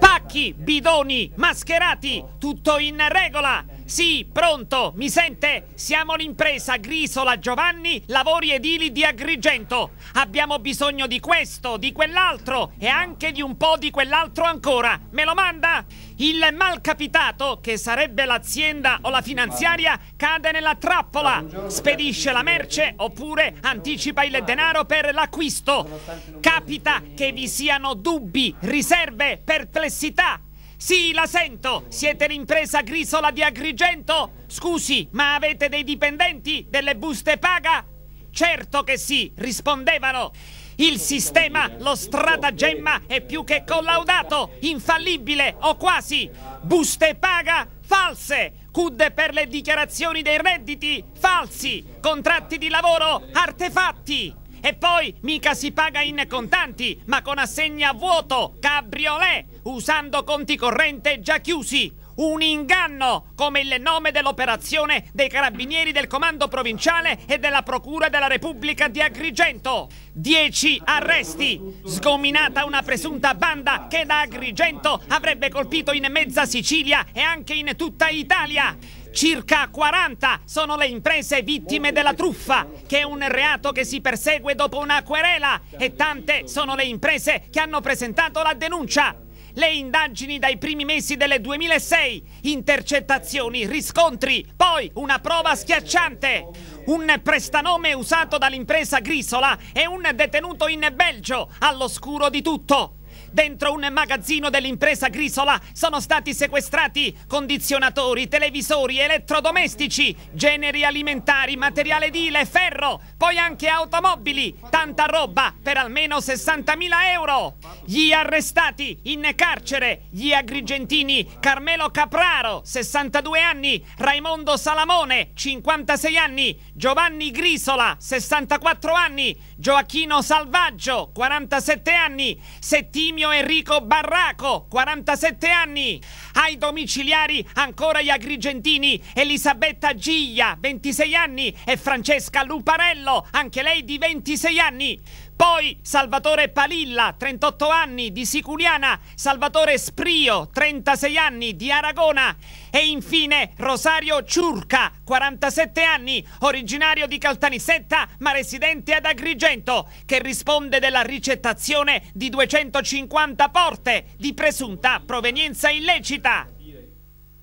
Pacchi, bidoni, mascherati, tutto in regola! Sì, pronto, mi sente? Siamo l'impresa Grisola Giovanni Lavori Edili di Agrigento. Abbiamo bisogno di questo, di quell'altro e anche di un po' di quell'altro ancora. Me lo manda? Il malcapitato, che sarebbe l'azienda o la finanziaria, cade nella trappola, spedisce la merce oppure anticipa il denaro per l'acquisto. Capita che vi siano dubbi, riserve, perplessità, sì, la sento! Siete l'impresa Grisola di Agrigento? Scusi, ma avete dei dipendenti? Delle buste paga? Certo che sì, rispondevano. Il sistema, lo stratagemma è più che collaudato, infallibile o quasi. Buste paga false, CUD per le dichiarazioni dei redditi falsi, contratti di lavoro artefatti. E poi mica si paga in contanti, ma con assegna a vuoto, cabriolet, usando conti corrente già chiusi. Un inganno, come il nome dell'operazione dei carabinieri del comando provinciale e della Procura della Repubblica di Agrigento. Dieci arresti, sgominata una presunta banda che da Agrigento avrebbe colpito in mezza Sicilia e anche in tutta Italia. Circa 40 sono le imprese vittime della truffa, che è un reato che si persegue dopo una querela, e tante sono le imprese che hanno presentato la denuncia. Le indagini dai primi mesi del 2006, intercettazioni, riscontri, poi una prova schiacciante. Un prestanome usato dall'impresa Grisola e un detenuto in Belgio, all'oscuro di tutto. Dentro un magazzino dell'impresa Grisola sono stati sequestrati condizionatori, televisori, elettrodomestici, generi alimentari, materiale edile, ferro, poi anche automobili. Tanta roba per almeno 60.000 euro. Gli arrestati in carcere, gli agrigentini Carmelo Capraro, 62 anni, Raimondo Salamone, 56 anni, Giovanni Grisola, 64 anni, Gioacchino Salvaggio, 47 anni, Settina Artemio Enrico Barraco, 47 anni. Ai domiciliari ancora gli agrigentini Elisabetta Giglia, 26 anni, e Francesca Luparello, anche lei di 26 anni. Poi Salvatore Palilla, 38 anni, di Siculiana, Salvatore Sprio, 36 anni, di Aragona e infine Rosario Ciurca, 47 anni, originario di Caltanissetta ma residente ad Agrigento, che risponde della ricettazione di 250 porte di presunta provenienza illecita.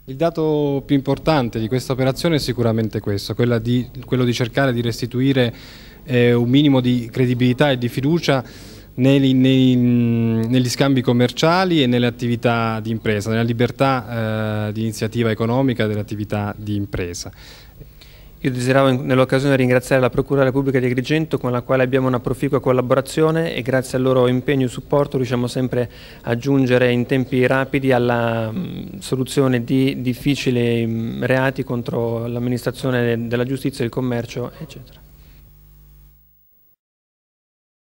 Il dato più importante di questa operazione è sicuramente questo, di, quello di cercare di restituire eh, un minimo di credibilità e di fiducia nei, nei, negli scambi commerciali e nelle attività di impresa, nella libertà eh, di iniziativa economica delle attività di impresa. Io desideravo nell'occasione ringraziare la Procura Repubblica di Agrigento con la quale abbiamo una proficua collaborazione e grazie al loro impegno e supporto riusciamo sempre a giungere in tempi rapidi alla mm, soluzione di difficili mm, reati contro l'amministrazione della giustizia, il commercio eccetera.